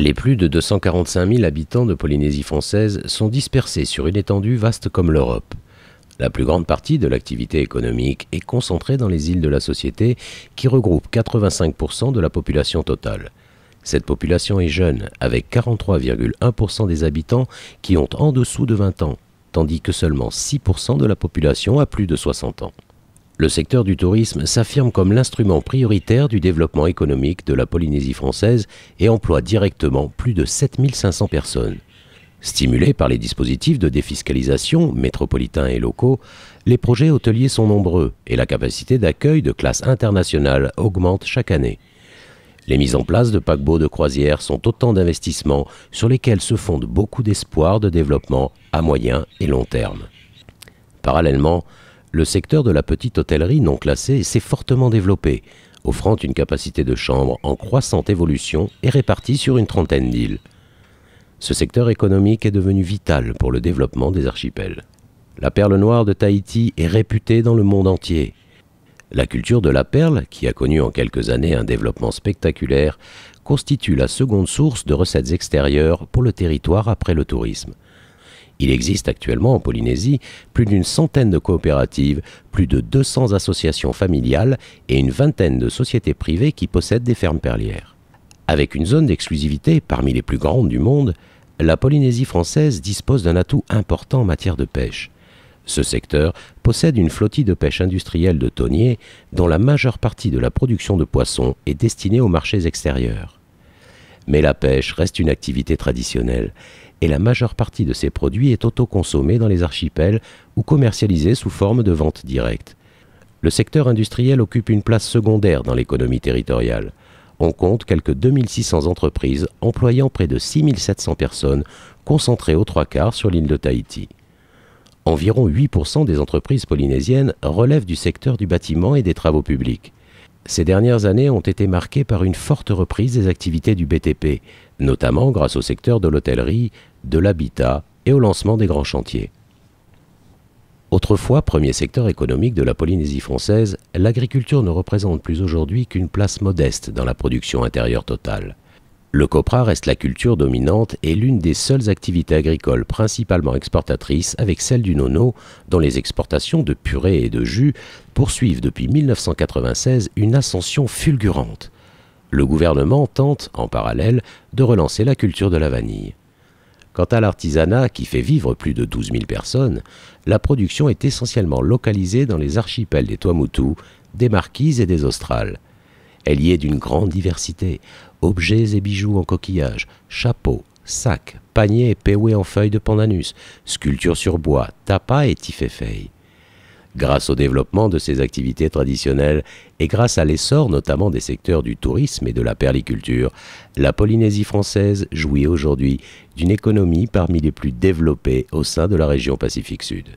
Les plus de 245 000 habitants de Polynésie française sont dispersés sur une étendue vaste comme l'Europe. La plus grande partie de l'activité économique est concentrée dans les îles de la Société, qui regroupent 85% de la population totale. Cette population est jeune, avec 43,1% des habitants qui ont en dessous de 20 ans, tandis que seulement 6% de la population a plus de 60 ans. Le secteur du tourisme s'affirme comme l'instrument prioritaire du développement économique de la Polynésie française et emploie directement plus de 7500 personnes. Stimulés par les dispositifs de défiscalisation, métropolitains et locaux, les projets hôteliers sont nombreux et la capacité d'accueil de classe internationale augmente chaque année. Les mises en place de paquebots de croisière sont autant d'investissements sur lesquels se fondent beaucoup d'espoirs de développement à moyen et long terme. Parallèlement, le secteur de la petite hôtellerie non classée s'est fortement développé, offrant une capacité de chambres en croissante évolution et répartie sur une trentaine d'îles. Ce secteur économique est devenu vital pour le développement des archipels. La perle noire de Tahiti est réputée dans le monde entier. La culture de la perle, qui a connu en quelques années un développement spectaculaire, constitue la seconde source de recettes extérieures pour le territoire après le tourisme. Il existe actuellement en Polynésie plus d'une centaine de coopératives, plus de 200 associations familiales et une vingtaine de sociétés privées qui possèdent des fermes perlières. Avec une zone d'exclusivité parmi les plus grandes du monde, la Polynésie française dispose d'un atout important en matière de pêche. Ce secteur possède une flottille de pêche industrielle de tonniers dont la majeure partie de la production de poissons est destinée aux marchés extérieurs mais la pêche reste une activité traditionnelle et la majeure partie de ces produits est autoconsommée dans les archipels ou commercialisée sous forme de vente directe. Le secteur industriel occupe une place secondaire dans l'économie territoriale. On compte quelques 2600 entreprises employant près de 6700 personnes concentrées aux trois quarts sur l'île de Tahiti. Environ 8% des entreprises polynésiennes relèvent du secteur du bâtiment et des travaux publics. Ces dernières années ont été marquées par une forte reprise des activités du BTP, notamment grâce au secteur de l'hôtellerie, de l'habitat et au lancement des grands chantiers. Autrefois premier secteur économique de la Polynésie française, l'agriculture ne représente plus aujourd'hui qu'une place modeste dans la production intérieure totale. Le copra reste la culture dominante et l'une des seules activités agricoles principalement exportatrices avec celle du nono, dont les exportations de purée et de jus poursuivent depuis 1996 une ascension fulgurante. Le gouvernement tente, en parallèle, de relancer la culture de la vanille. Quant à l'artisanat, qui fait vivre plus de 12 000 personnes, la production est essentiellement localisée dans les archipels des Tuamotu, des Marquises et des Australes. Elle y est d'une grande diversité. Objets et bijoux en coquillage, chapeaux, sacs, paniers et péoués en feuilles de pandanus, sculptures sur bois, tapas et tiféfei. Grâce au développement de ces activités traditionnelles et grâce à l'essor notamment des secteurs du tourisme et de la perliculture, la Polynésie française jouit aujourd'hui d'une économie parmi les plus développées au sein de la région Pacifique Sud.